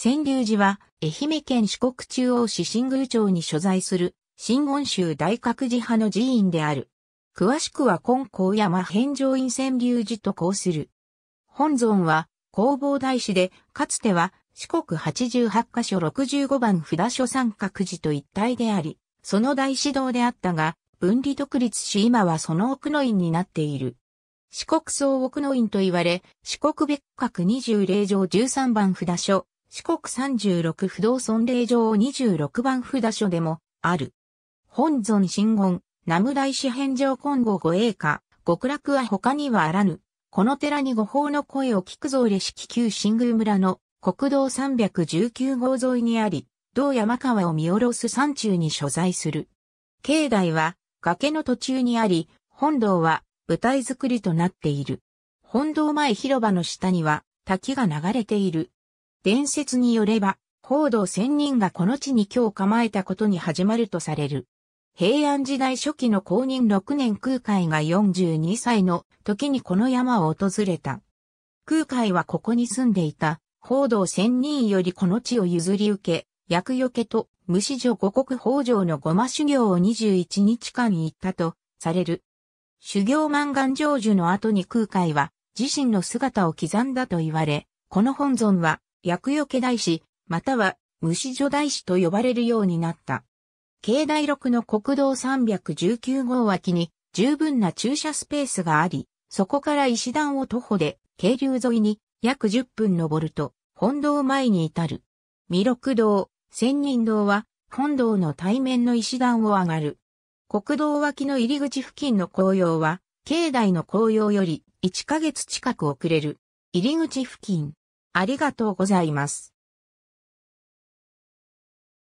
川柳寺は、愛媛県四国中央市新宮町に所在する、新温州大覚寺派の寺院である。詳しくは今光山返上院川柳寺とこうする。本尊は、弘法大師で、かつては、四国八十八箇所六十五番札所三角寺と一体であり、その大師堂であったが、分離独立し今はその奥の院になっている。四国総奥の院と言われ、四国別格二十霊場十三番札所、四国三十六不動尊霊場十六番札所でもある。本尊真言、南無大師返上今後護栄下、極楽は他にはあらぬ。この寺に五法の声を聞くぞ嬉しき旧新宮村の国道三百十九号沿いにあり、同山川を見下ろす山中に所在する。境内は崖の途中にあり、本堂は舞台作りとなっている。本堂前広場の下には滝が流れている。伝説によれば、報道仙人がこの地に今日構えたことに始まるとされる。平安時代初期の公認6年空海が42歳の時にこの山を訪れた。空海はここに住んでいた、報道仙人よりこの地を譲り受け、厄よけと無子女五国宝城のごま修行を21日間行ったとされる。修行満願成就の後に空海は自身の姿を刻んだと言われ、この本尊は薬除け大師、または虫除大師と呼ばれるようになった。境内6の国道319号脇に十分な駐車スペースがあり、そこから石段を徒歩で、渓流沿いに約10分登ると、本堂前に至る。弥六堂、仙人堂は、本堂の対面の石段を上がる。国道脇の入り口付近の紅葉は、境内の紅葉より1ヶ月近く遅れる。入り口付近。ありがとうございます。